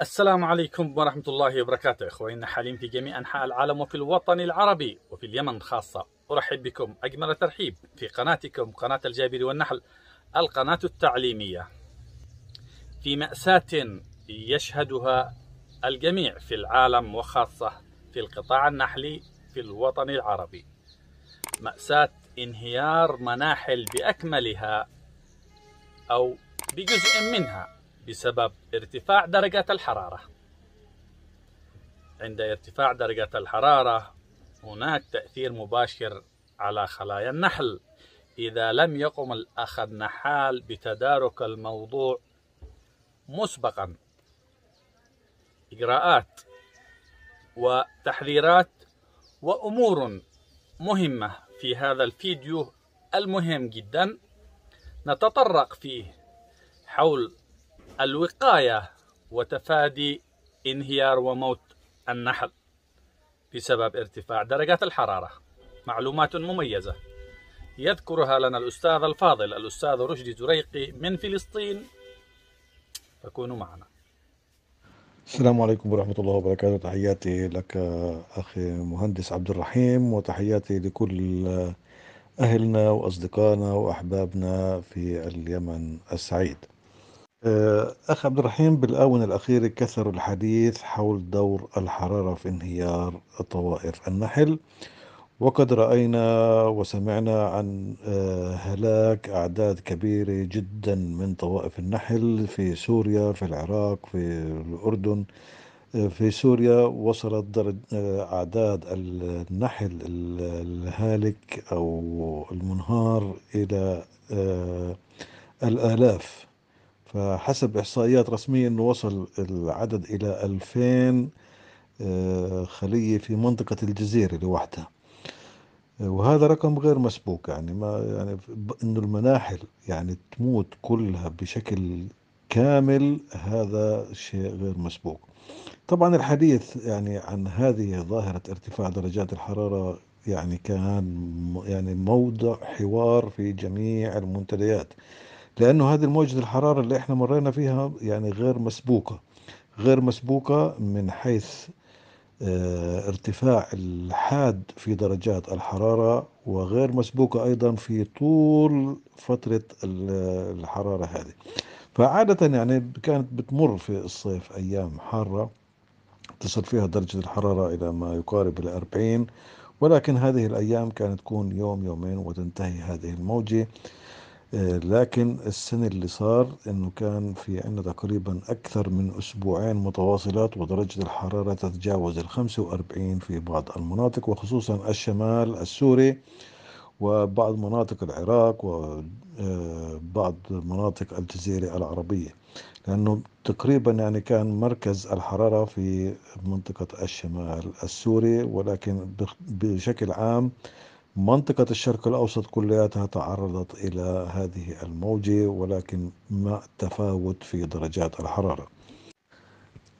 السلام عليكم ورحمة الله وبركاته إخواننا حاليا في جميع أنحاء العالم وفي الوطن العربي وفي اليمن خاصة أرحب بكم أجمل ترحيب في قناتكم قناة الجابر والنحل القناة التعليمية في مأساة يشهدها الجميع في العالم وخاصة في القطاع النحلي في الوطن العربي مأساة انهيار مناحل بأكملها أو بجزء منها بسبب ارتفاع درجة الحرارة عند ارتفاع درجة الحرارة هناك تأثير مباشر على خلايا النحل إذا لم يقم الأخ النحال بتدارك الموضوع مسبقا إجراءات وتحذيرات وأمور مهمة في هذا الفيديو المهم جدا نتطرق فيه حول الوقاية وتفادي انهيار وموت النحل بسبب ارتفاع درجات الحرارة معلومات مميزة يذكرها لنا الأستاذ الفاضل الأستاذ رشدي زريقي من فلسطين فكونوا معنا السلام عليكم ورحمة الله وبركاته تحياتي لك أخي مهندس عبد الرحيم وتحياتي لكل أهلنا وأصدقائنا وأحبابنا في اليمن السعيد آه، أخ عبد الرحيم بالآونة الأخيرة كثر الحديث حول دور الحرارة في انهيار طوائف النحل وقد رأينا وسمعنا عن آه، هلاك أعداد كبيرة جدا من طوائف النحل في سوريا في العراق في الأردن آه، في سوريا وصلت درجة أعداد النحل الهالك أو المنهار إلى الآلاف فحسب إحصائيات رسمية أنه وصل العدد إلى 2000 آه، خلية في منطقة الجزيرة لوحدها آه، وهذا رقم غير مسبوق يعني ما يعني انه المناحل يعني تموت كلها بشكل كامل هذا شيء غير مسبوق. طبعا الحديث يعني عن هذه ظاهرة ارتفاع درجات الحرارة يعني كان يعني موضع حوار في جميع المنتديات لأنه هذه موجة الحرارة اللي احنا مرينا فيها يعني غير مسبوقة غير مسبوقة من حيث آه، ارتفاع الحاد في درجات الحرارة وغير مسبوقة أيضا في طول فترة الحرارة هذه فعادة يعني كانت بتمر في الصيف أيام حارة تصل فيها درجة الحرارة إلى ما يقارب الأربعين ولكن هذه الأيام كانت تكون يوم يومين وتنتهي هذه الموجة آه، لكن السنة اللي صار انه كان في عندنا تقريبا اكثر من اسبوعين متواصلات ودرجة الحرارة تتجاوز ال 45 في بعض المناطق وخصوصا الشمال السوري وبعض مناطق العراق وبعض آه، مناطق الجزيرة العربية لأنه تقريبا يعني كان مركز الحرارة في منطقة الشمال السوري ولكن بشكل عام منطقة الشرق الأوسط كلياتها تعرضت إلى هذه الموجة ولكن مع تفاوت في درجات الحرارة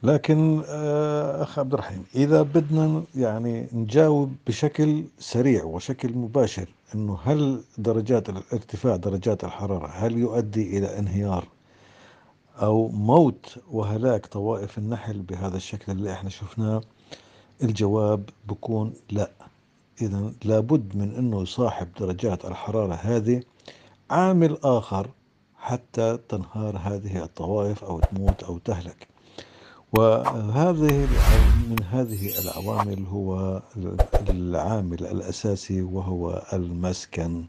لكن آه، أخ عبد الرحيم إذا بدنا يعني نجاوب بشكل سريع وشكل مباشر أنه هل درجات الارتفاع درجات الحرارة هل يؤدي إلى انهيار أو موت وهلاك طوائف النحل بهذا الشكل اللي احنا شفناه الجواب بكون لأ إذا لابد من أنه يصاحب درجات الحرارة هذه عامل آخر حتى تنهار هذه الطوائف أو تموت أو تهلك وهذه من هذه العوامل هو العامل الأساسي وهو المسكن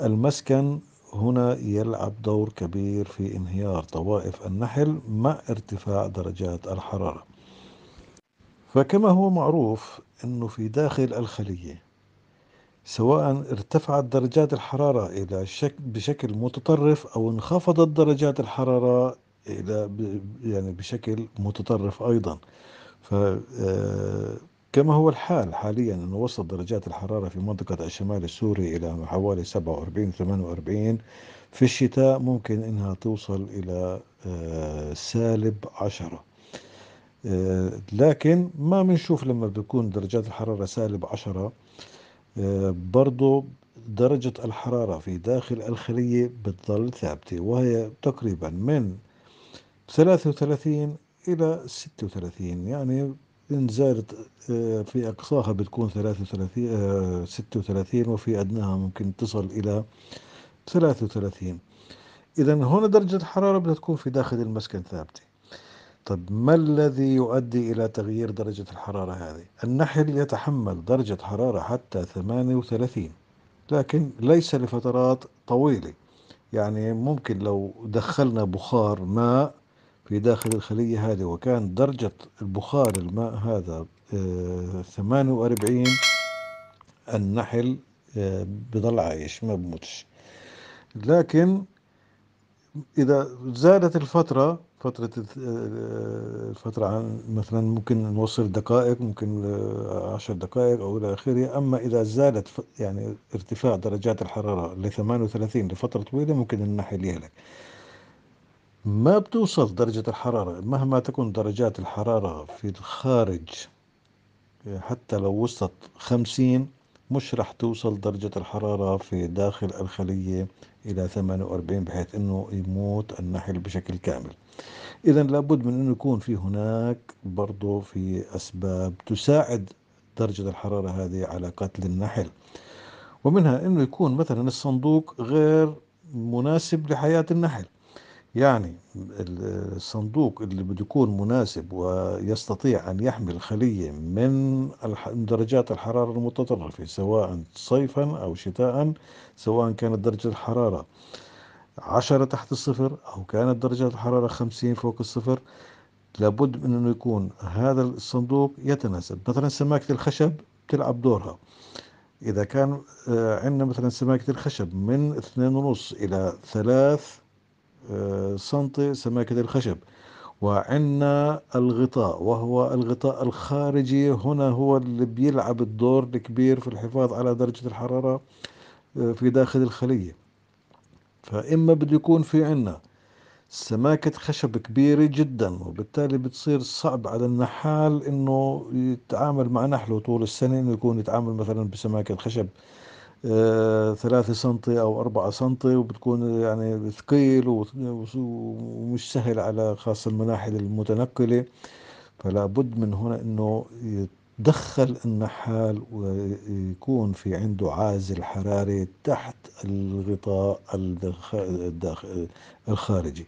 المسكن هنا يلعب دور كبير في انهيار طوائف النحل مع ارتفاع درجات الحراره فكما هو معروف أنه في داخل الخلية سواء ارتفعت درجات الحرارة إلى شك بشكل متطرف أو انخفضت درجات الحرارة إلى يعني بشكل متطرف أيضا ف آه، كما هو الحال حاليا أنه وصلت درجات الحرارة في منطقة الشمال السوري إلى حوالي 47 48 في الشتاء ممكن أنها توصل إلى آه، سالب 10 آه، لكن ما بنشوف لما بتكون درجات الحرارة سالب عشرة آه، برضو درجة الحرارة في داخل الخلية بتظل ثابتة وهي تقريبا من 33 إلى 36 يعني إن زادت آه، في أقصاها بتكون 33 36 وفي أدناها ممكن تصل إلى 33 إذا هنا درجة الحرارة بدها تكون في داخل المسكن ثابتة طب ما الذي يؤدي إلى تغيير درجة الحرارة هذه؟ النحل يتحمل درجة حرارة حتى 38 لكن ليس لفترات طويلة يعني ممكن لو دخلنا بخار ماء في داخل الخلية هذه وكان درجة البخار الماء هذا 48 آه، النحل آه، بضل عايش ما بموتش لكن إذا زادت الفترة فترة آه، الفترة عن مثلا ممكن نوصل دقائق ممكن عشر دقائق أو إلى آخره أما إذا زالت يعني ارتفاع درجات الحرارة ل 38 لفترة طويلة ممكن النحل يهلك ما بتوصل درجة الحرارة مهما تكون درجات الحرارة في الخارج حتى لو وصلت 50 مش رح توصل درجة الحرارة في داخل الخلية إلى 48 بحيث أنه يموت النحل بشكل كامل إذا لابد من أنه يكون في هناك برضو في أسباب تساعد درجة الحرارة هذه على قتل النحل ومنها أنه يكون مثلا الصندوق غير مناسب لحياة النحل يعني الصندوق اللي بده يكون مناسب ويستطيع أن يحمل خلية من درجات الحرارة المتطرفة سواء صيفا أو شتاء سواء كانت درجة الحرارة عشرة تحت الصفر أو كانت درجة الحرارة خمسين فوق الصفر لابد من أنه يكون هذا الصندوق يتناسب مثلا سماكة الخشب بتلعب دورها إذا كان آه، عندنا مثلا سماكة الخشب من اثنين ونص إلى ثلاث سنتي سماكة الخشب وعندنا الغطاء وهو الغطاء الخارجي هنا هو اللي بيلعب الدور الكبير في الحفاظ على درجة الحرارة آه، في داخل الخلية فإما بده يكون في عنا سماكة خشب كبيرة جدا وبالتالي بتصير صعب على النحال انه يتعامل مع نحله طول السنة انه يكون يتعامل مثلا بسماكة خشب آه، ثلاثة سنتي أو أربعة سنتي وبتكون يعني ثقيل ومش سهل على خاصة المناحل المتنقلة فلا بد من هنا أنه يتدخل النحال ويكون في عنده عازل حراري تحت الغطاء الخارجي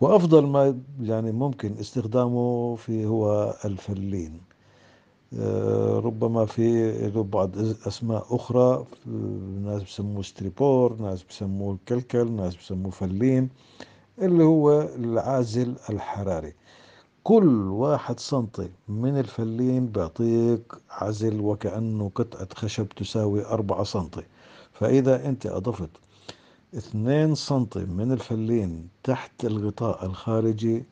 وأفضل ما يعني ممكن استخدامه في هو الفلين آه، ربما في له بعض اسماء اخرى ناس بسموه ستريبور ناس بسموه الكلكل ناس بسموه فلين اللي هو العازل الحراري كل واحد سنتي من الفلين بيعطيك عزل وكأنه قطعة خشب تساوي أربعة سنتي فإذا أنت أضفت 2 سنتي من الفلين تحت الغطاء الخارجي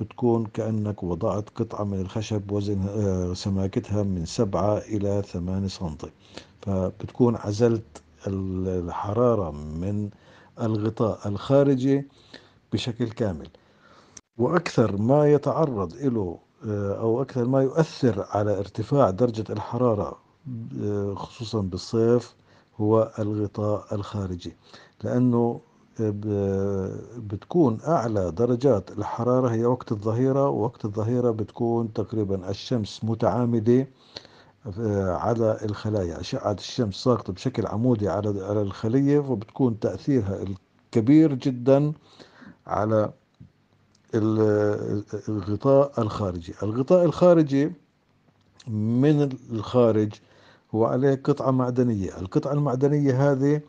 بتكون كأنك وضعت قطعة من الخشب وزن آه، سماكتها من 7 إلى 8 سنتي فبتكون عزلت الحرارة من الغطاء الخارجي بشكل كامل وأكثر ما يتعرض له آه، أو أكثر ما يؤثر على ارتفاع درجة الحرارة آه، خصوصا بالصيف هو الغطاء الخارجي لأنه آه، بتكون أعلى درجات الحرارة هي وقت الظهيرة ووقت الظهيرة بتكون تقريبا الشمس متعامدة آه، على الخلايا أشعة الشمس ساقطة بشكل عمودي على على الخلية وبتكون تأثيرها الكبير جدا على آه، الغطاء الخارجي الغطاء الخارجي من الخارج هو عليه قطعة معدنية القطعة المعدنية هذه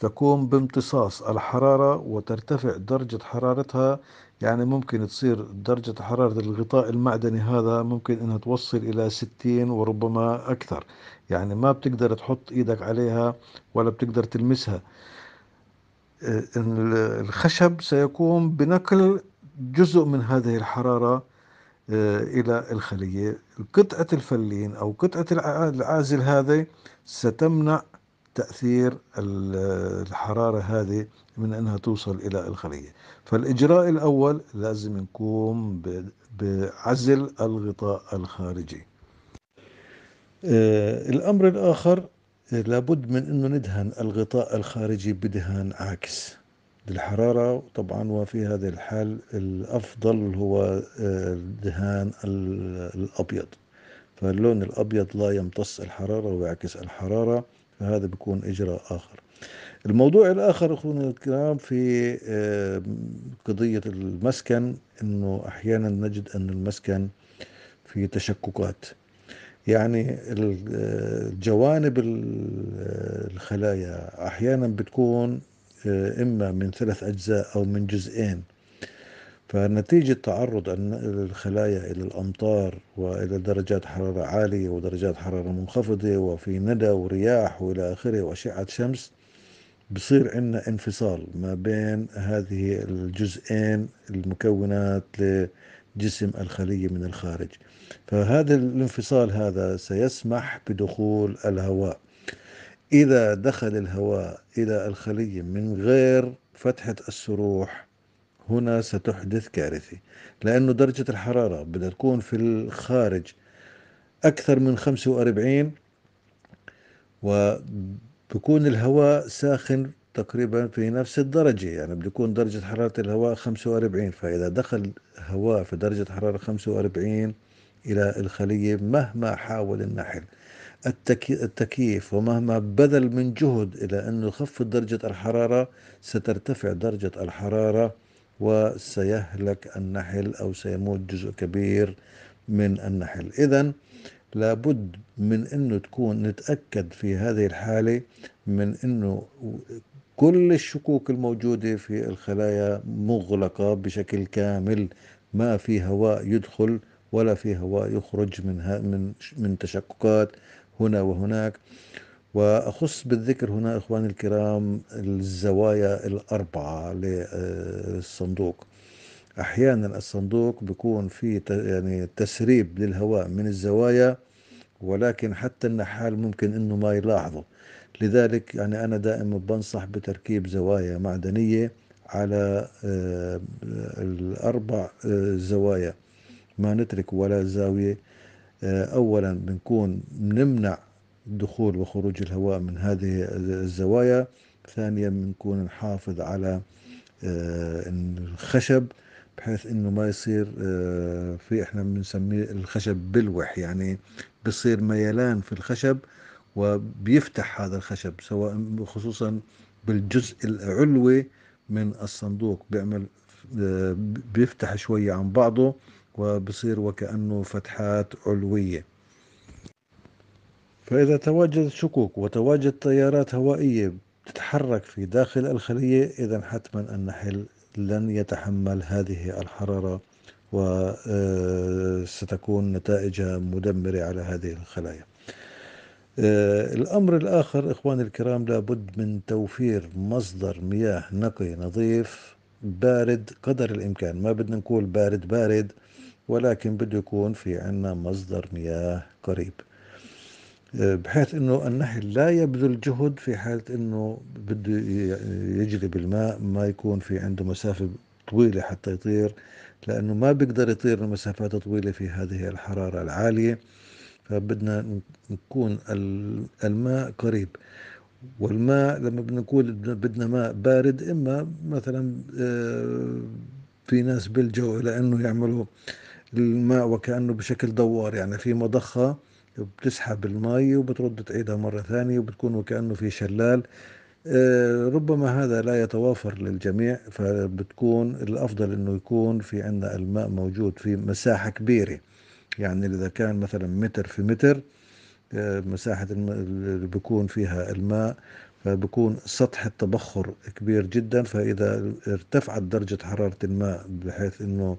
تقوم بامتصاص الحرارة وترتفع درجة حرارتها يعني ممكن تصير درجة حرارة الغطاء المعدني هذا ممكن انها توصل الى ستين وربما اكثر يعني ما بتقدر تحط ايدك عليها ولا بتقدر تلمسها الخشب سيقوم بنقل جزء من هذه الحرارة آه، إلى الخلية قطعة الفلين أو قطعة العازل هذه ستمنع تأثير الحرارة هذه من أنها توصل إلى الخلية فالإجراء الأول لازم نقوم بعزل الغطاء الخارجي آه، الأمر الآخر آه، لابد من أنه ندهن الغطاء الخارجي بدهان عاكس للحرارة طبعا وفي هذه الحال الأفضل هو آه، الدهان الأبيض فاللون الأبيض لا يمتص الحرارة ويعكس الحرارة فهذا بيكون إجراء آخر الموضوع الآخر أخونا الكرام في آه، قضية المسكن أنه أحيانا نجد أن المسكن في تشككات يعني الجوانب آه، الخلايا أحيانا بتكون آه، إما من ثلاث أجزاء أو من جزئين فنتيجة تعرض الخلايا إلى الأمطار وإلى درجات حرارة عالية ودرجات حرارة منخفضة وفي ندى ورياح وإلى آخره وأشعة شمس بصير عندنا انفصال ما بين هذه الجزئين المكونات لجسم الخلية من الخارج فهذا الانفصال هذا سيسمح بدخول الهواء إذا دخل الهواء إلى الخلية من غير فتحة السروح هنا ستحدث كارثة لأنه درجة الحرارة بدها تكون في الخارج أكثر من 45 وبكون الهواء ساخن تقريبا في نفس الدرجة يعني بتكون درجة حرارة الهواء 45 فإذا دخل هواء في درجة حرارة 45 إلى الخلية مهما حاول النحل التكييف ومهما بذل من جهد إلى أنه يخفض درجة الحرارة سترتفع درجة الحرارة وسيهلك النحل أو سيموت جزء كبير من النحل إذا لابد من أنه تكون نتأكد في هذه الحالة من أنه كل الشكوك الموجودة في الخلايا مغلقة بشكل كامل ما في هواء يدخل ولا في هواء يخرج من من من تشققات هنا وهناك وأخص بالذكر هنا إخواني الكرام الزوايا الأربعة للصندوق أحيانا الصندوق بيكون فيه يعني تسريب للهواء من الزوايا ولكن حتى النحال ممكن انه ما يلاحظه لذلك يعني انا دائما بنصح بتركيب زوايا معدنيه على آه، الاربع آه، زوايا ما نترك ولا زاويه آه، أولا بنكون بنمنع دخول وخروج الهواء من هذه الزوايا ثانيا بنكون نحافظ على آه، الخشب بحيث انه ما يصير آه، في احنا بنسميه الخشب بلوح يعني بصير ميلان في الخشب وبيفتح هذا الخشب سواء خصوصا بالجزء العلوي من الصندوق بيعمل بيفتح شوية عن بعضه وبصير وكأنه فتحات علوية فإذا تواجد شكوك وتواجد تيارات هوائية تتحرك في داخل الخلية إذا حتما النحل لن يتحمل هذه الحرارة وستكون آه، نتائجها مدمرة على هذه الخلايا آه، الأمر الآخر إخواني الكرام لابد من توفير مصدر مياه نقي نظيف بارد قدر الإمكان ما بدنا نقول بارد بارد ولكن بده يكون في عنا مصدر مياه قريب آه، بحيث انه النحل لا يبذل جهد في حاله انه بده يجري بالماء ما يكون في عنده مسافه طويله حتى يطير لانه ما بيقدر يطير لمسافات طويله في هذه الحراره العاليه فبدنا نكون الماء قريب والماء لما بنقول بدنا ماء بارد اما مثلا آه، في ناس بيلجوا الى انه يعملوا الماء وكأنه بشكل دوار يعني في مضخة بتسحب المي وبترد تعيدها مرة ثانية وبتكون وكأنه في شلال آه، ربما هذا لا يتوافر للجميع فبتكون الأفضل أنه يكون في عندنا الماء موجود في مساحة كبيرة يعني إذا كان مثلا متر في متر آه، مساحة اللي بكون فيها الماء فبكون سطح التبخر كبير جدا فإذا ارتفعت درجة حرارة الماء بحيث أنه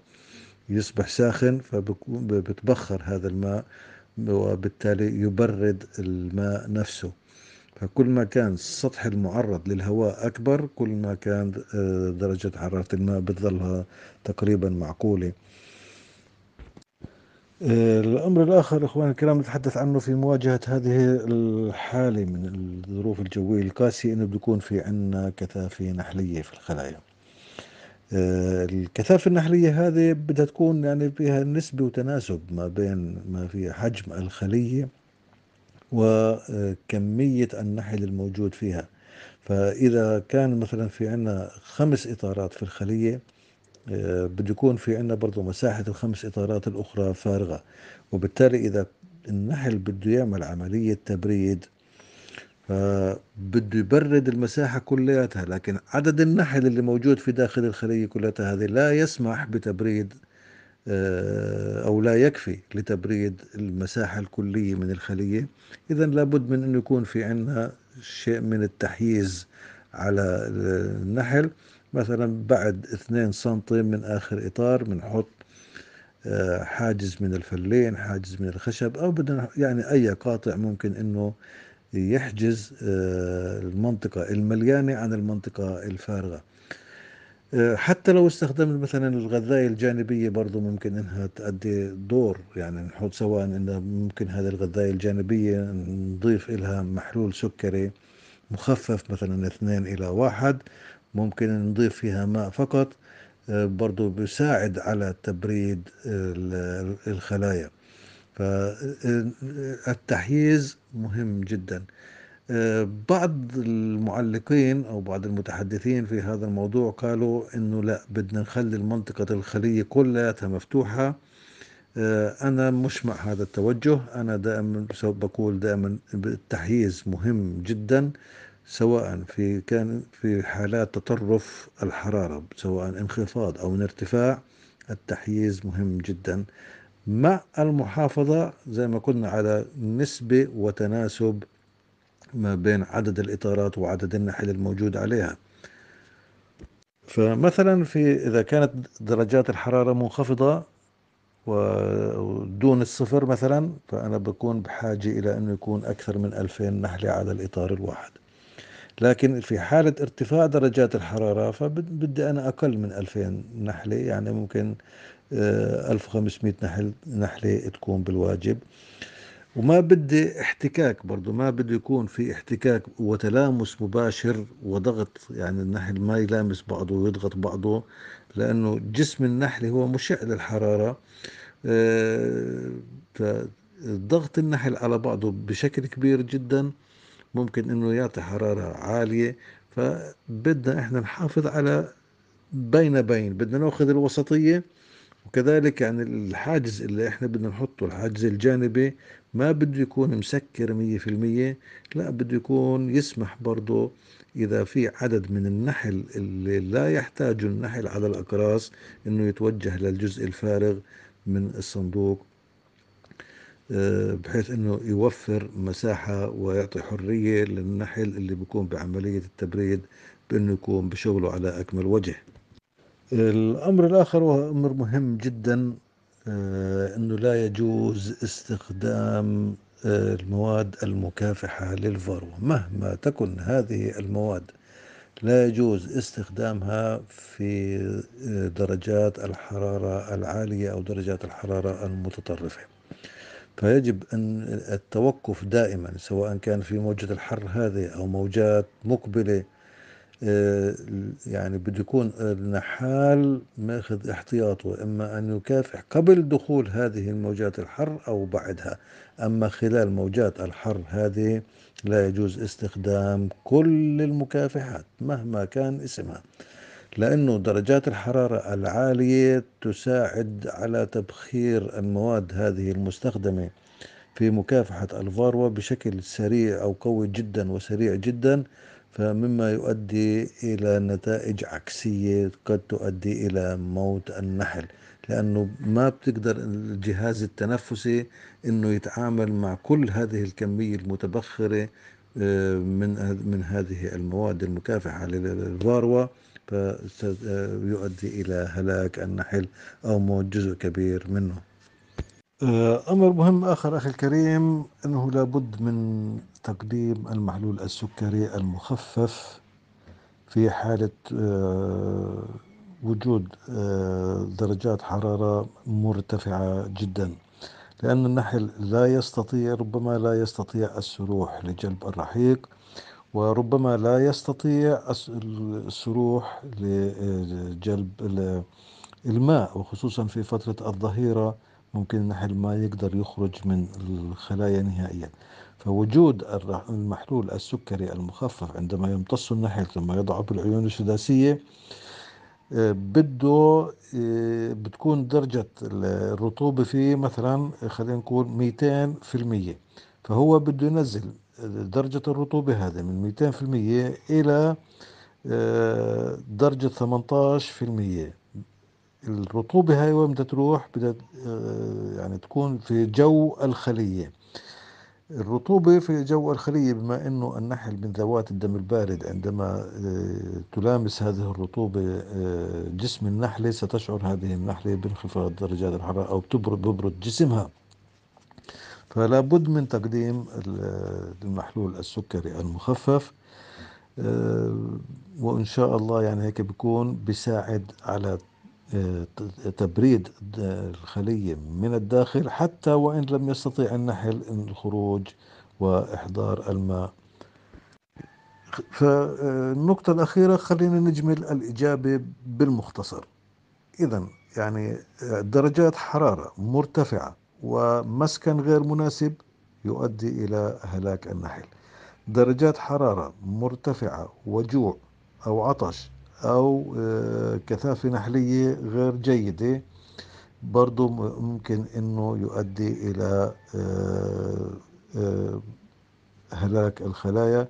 يصبح ساخن فبتبخر هذا الماء وبالتالي يبرد الماء نفسه فكل ما كان السطح المعرض للهواء أكبر كل ما كان آه، درجة حرارة الماء بتظلها تقريبا معقولة آه، الأمر الآخر إخوان الكرام نتحدث عنه في مواجهة هذه الحالة من الظروف الجوية القاسية أنه بيكون في عنا كثافة نحلية في الخلايا آه، الكثافة النحلية هذه بدها تكون يعني فيها نسبة وتناسب ما بين ما في حجم الخلية وكمية النحل الموجود فيها فإذا كان مثلا في عنا خمس إطارات في الخلية آه، بده يكون في عنا برضو مساحة الخمس إطارات الأخرى فارغة وبالتالي إذا النحل بده يعمل عملية تبريد فبده يبرد المساحة كلياتها لكن عدد النحل اللي موجود في داخل الخلية كلياتها هذه لا يسمح بتبريد آه، أو لا يكفي لتبريد المساحة الكلية من الخلية إذا لابد من انه يكون في عندنا شيء من التحييز على النحل مثلا بعد 2 سنتي من آخر إطار بنحط آه، حاجز من الفلين حاجز من الخشب أو بدنا يعني أي قاطع ممكن أنه يحجز آه، المنطقة المليانة عن المنطقة الفارغة آه، حتى لو استخدمت مثلا الغذاية الجانبية برضو ممكن انها تأدي دور يعني نحط سواء انه ممكن هذه الغذاية الجانبية نضيف لها محلول سكري مخفف مثلا اثنين الى واحد ممكن نضيف فيها ماء فقط آه، برضو بيساعد على تبريد الخلايا فالتحييز مهم جدا آه، بعض المعلقين او بعض المتحدثين في هذا الموضوع قالوا انه لا بدنا نخلي المنطقه الخليه كلها مفتوحه آه، انا مش مع هذا التوجه انا دائما بقول دائما التحييز مهم جدا سواء في كان في حالات تطرف الحراره سواء انخفاض او ارتفاع التحييز مهم جدا مع المحافظة زي ما قلنا على نسبة وتناسب ما بين عدد الإطارات وعدد النحل الموجود عليها فمثلا في إذا كانت درجات الحرارة منخفضة ودون الصفر مثلا فأنا بكون بحاجة إلى أنه يكون أكثر من 2000 نحلة على الإطار الواحد لكن في حالة ارتفاع درجات الحرارة فبدي أنا أقل من 2000 نحلة يعني ممكن 1500 آه، نحل نحلة تكون بالواجب وما بدي احتكاك برضو ما بده يكون في احتكاك وتلامس مباشر وضغط يعني النحل ما يلامس بعضه ويضغط بعضه لأنه جسم النحل هو مشع للحرارة آه، ضغط النحل على بعضه بشكل كبير جدا ممكن انه يعطي حرارة عالية فبدنا احنا نحافظ على بين بين بدنا ناخذ الوسطية وكذلك يعني الحاجز اللي احنا بدنا نحطه الحاجز الجانبي ما بده يكون مسكر مية في المية لا بده يكون يسمح برضه إذا في عدد من النحل اللي لا يحتاج النحل على الأقراص أنه يتوجه للجزء الفارغ من الصندوق آه، بحيث أنه يوفر مساحة ويعطي حرية للنحل اللي بيكون بعملية التبريد بأنه يكون بشغله على أكمل وجه الأمر الآخر وهو أمر مهم جدا آه، أنه لا يجوز استخدام آه، المواد المكافحة للفرو مهما تكن هذه المواد لا يجوز استخدامها في آه، درجات الحرارة العالية أو درجات الحرارة المتطرفة فيجب أن التوقف دائما سواء كان في موجة الحر هذه أو موجات مقبلة آه، يعني بده يكون النحال ماخذ احتياطه اما ان يكافح قبل دخول هذه الموجات الحر او بعدها اما خلال موجات الحر هذه لا يجوز استخدام كل المكافحات مهما كان اسمها لانه درجات الحراره العاليه تساعد على تبخير المواد هذه المستخدمه في مكافحه الفاروه بشكل سريع او قوي جدا وسريع جدا فمما يؤدي إلى نتائج عكسية قد تؤدي إلى موت النحل لأنه ما بتقدر الجهاز التنفسي أنه يتعامل مع كل هذه الكمية المتبخرة آه، من من هذه المواد المكافحة للفاروة فيؤدي إلى هلاك النحل أو موت جزء كبير منه آه، أمر مهم آخر أخي الكريم أنه لابد من تقديم المحلول السكري المخفف في حالة آه، وجود آه، درجات حرارة مرتفعة جدا لأن النحل لا يستطيع ربما لا يستطيع السروح لجلب الرحيق وربما لا يستطيع السروح لجلب الماء وخصوصا في فترة الظهيرة ممكن النحل ما يقدر يخرج من الخلايا نهائيا فوجود المحلول السكري المخفف عندما يمتص النحل ثم يضعه بالعيون السداسية آه، بده آه، بتكون درجة الرطوبة فيه مثلا خلينا نقول 200 في فهو بده ينزل درجة الرطوبة هذا من 200 في إلى آه، درجة 18 في الرطوبة هاي وين بدها تروح بدها آه، يعني تكون في جو الخلية الرطوبة في جو الخلية بما أنه النحل من ذوات الدم البارد عندما آه، تلامس هذه الرطوبة آه، جسم النحلة ستشعر هذه النحلة بانخفاض درجات الحرارة أو تبرد ببرد جسمها فلا بد من تقديم المحلول السكري المخفف وإن شاء الله يعني هيك بيكون بساعد على تبريد الخلية من الداخل حتى وإن لم يستطيع النحل الخروج وإحضار الماء فالنقطة الأخيرة خلينا نجمل الإجابة بالمختصر إذا يعني درجات حرارة مرتفعة ومسكن غير مناسب يؤدي إلى هلاك النحل درجات حرارة مرتفعة وجوع أو عطش أو آه، كثافة نحلية غير جيدة برضو ممكن أنه يؤدي إلى آه، آه، هلاك الخلايا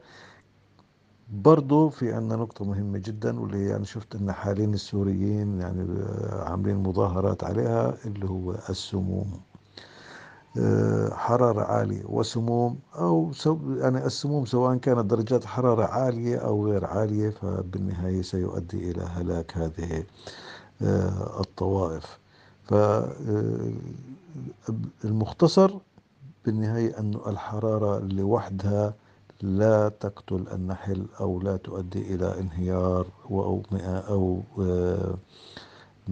برضو في عندنا نقطة مهمة جدا واللي يعني شفت ان حالين السوريين يعني عاملين مظاهرات عليها اللي هو السموم آه، حرارة عالية وسموم أو سو يعني السموم سواء كانت درجات حرارة عالية أو غير عالية فبالنهاية سيؤدي إلى هلاك هذه آه، الطوائف فالمختصر آه، بالنهاية أن الحرارة لوحدها لا تقتل النحل أو لا تؤدي إلى انهيار أو أو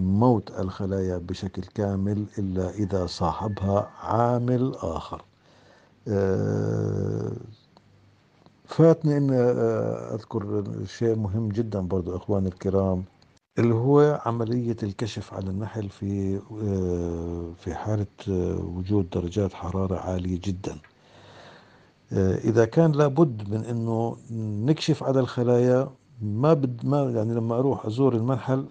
موت الخلايا بشكل كامل إلا إذا صاحبها عامل آخر آه، فاتني أن آه، أذكر شيء مهم جدا برضو إخواني الكرام اللي هو عملية الكشف على النحل في آه، في حالة وجود درجات حرارة عالية جدا إذا كان لابد من أنه نكشف على الخلايا ما بد ما يعني لما أروح أزور المنحل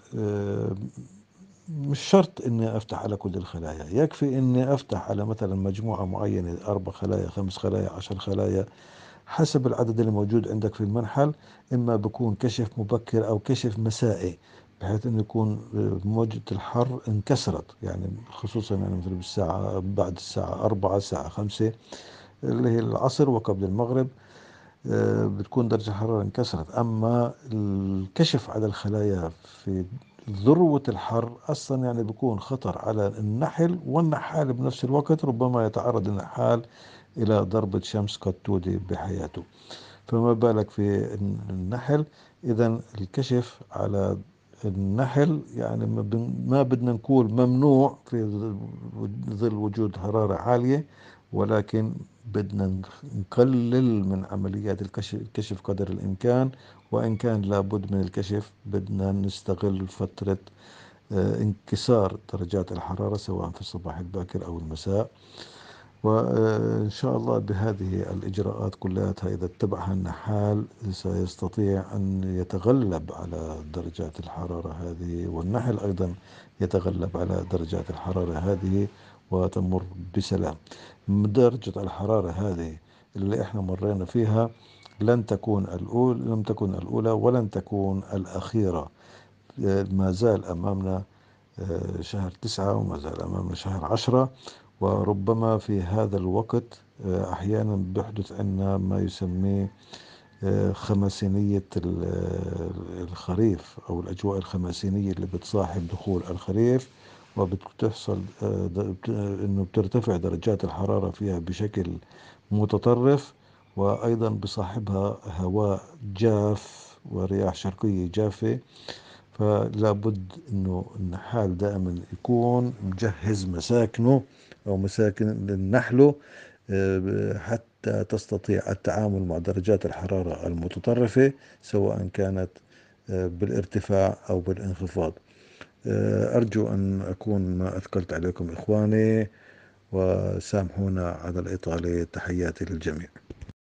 مش شرط اني افتح على كل الخلايا يكفي اني افتح على مثلا مجموعة معينة اربع خلايا خمس خلايا عشر خلايا حسب العدد الموجود عندك في المنحل اما بكون كشف مبكر او كشف مسائي بحيث انه يكون آه، موجة الحر انكسرت يعني خصوصا يعني مثل بالساعة بعد الساعة أربعة الساعة خمسة اللي هي العصر وقبل المغرب آه، بتكون درجة الحرارة انكسرت أما الكشف على الخلايا في ذروة الحر أصلا يعني بيكون خطر على النحل والنحال بنفس الوقت ربما يتعرض النحال إلى ضربة شمس قد تودي بحياته فما بالك في النحل إذا الكشف على النحل يعني ما بدنا نقول ممنوع في ظل وجود حرارة عالية ولكن بدنا نقلل من عمليات الكشف قدر الإمكان وإن كان لابد من الكشف بدنا نستغل فترة آه، انكسار درجات الحرارة سواء في الصباح الباكر أو المساء وإن آه، شاء الله بهذه الإجراءات كلها إذا اتبعها النحال سيستطيع أن يتغلب على درجات الحرارة هذه والنحل أيضا يتغلب على درجات الحرارة هذه وتمر بسلام درجة الحرارة هذه اللي احنا مرينا فيها لن تكون الأولى لم تكن الأولى ولن تكون الأخيرة ما زال أمامنا آه، شهر تسعة وما زال أمامنا شهر عشرة وربما في هذا الوقت آه، أحيانا بيحدث عنا ما يسميه آه، خمسينية الخريف أو الأجواء الخمسينية اللي بتصاحب دخول الخريف وبتحصل آه، آه، انه بترتفع درجات الحرارة فيها بشكل متطرف وأيضا بصاحبها هواء جاف ورياح شرقية جافة فلا بد انه النحال دائما يكون مجهز مساكنه او مساكن النحله آه، حتى تستطيع التعامل مع درجات الحرارة المتطرفة سواء كانت بالارتفاع او بالانخفاض آه، أرجو أن أكون ما أثقلت عليكم إخواني وسامحونا على الإطالة تحياتي للجميع